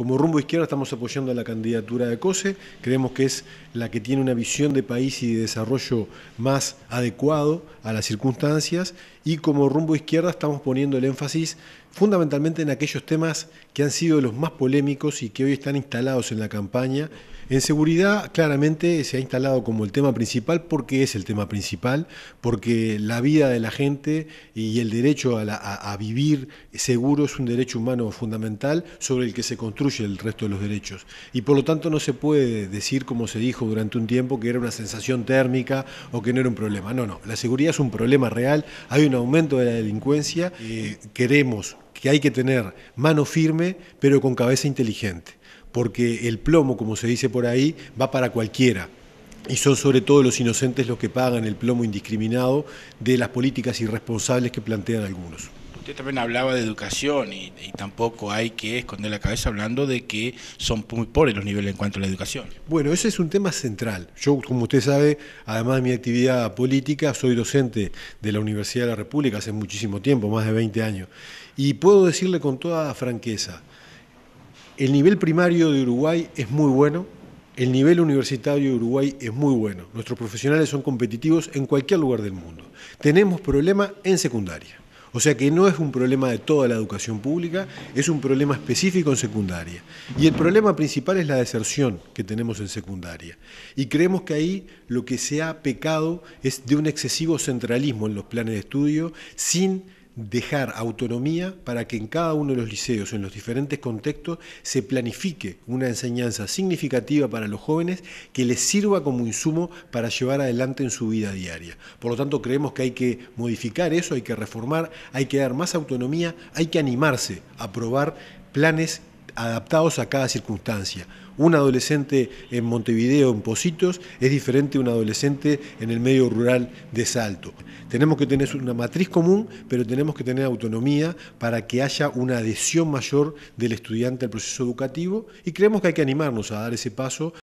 Como rumbo izquierda estamos apoyando a la candidatura de COSE, creemos que es la que tiene una visión de país y de desarrollo más adecuado a las circunstancias y como rumbo izquierda estamos poniendo el énfasis fundamentalmente en aquellos temas que han sido los más polémicos y que hoy están instalados en la campaña. En seguridad claramente se ha instalado como el tema principal porque es el tema principal, porque la vida de la gente y el derecho a vivir seguro es un derecho humano fundamental sobre el que se construye el resto de los derechos. Y por lo tanto no se puede decir, como se dijo durante un tiempo, que era una sensación térmica o que no era un problema. No, no, la seguridad es un problema real, hay un aumento de la delincuencia, eh, queremos que hay que tener mano firme, pero con cabeza inteligente, porque el plomo, como se dice por ahí, va para cualquiera. Y son sobre todo los inocentes los que pagan el plomo indiscriminado de las políticas irresponsables que plantean algunos. Usted también hablaba de educación y, y, tampoco hay que esconder la cabeza hablando de que son muy pobres los niveles en cuanto a la educación. Bueno, ese es un tema central. Yo, como usted sabe, además de mi actividad política, soy docente de la Universidad de la República hace muchísimo tiempo, más de 20 años. Y puedo decirle con toda franqueza, el nivel primario de Uruguay es muy bueno, el nivel universitario de Uruguay es muy bueno. Nuestros profesionales son competitivos en cualquier lugar del mundo. Tenemos problemas en secundaria. O sea que no es un problema de toda la educación pública, es un problema específico en secundaria. Y el problema principal es la deserción que tenemos en secundaria. Y creemos que ahí lo que se ha pecado es de un excesivo centralismo en los planes de estudio sin dejar autonomía para que en cada uno de los liceos, en los diferentes contextos, se planifique una enseñanza significativa para los jóvenes que les sirva como insumo para llevar adelante en su vida diaria. Por lo tanto, creemos que hay que modificar eso, hay que reformar, hay que dar más autonomía, hay que animarse a probar planes adaptados a cada circunstancia. Un adolescente en Montevideo, en Positos, es diferente a un adolescente en el medio rural de Salto. Tenemos que tener una matriz común, pero tenemos que tener autonomía para que haya una adhesión mayor del estudiante al proceso educativo y creemos que hay que animarnos a dar ese paso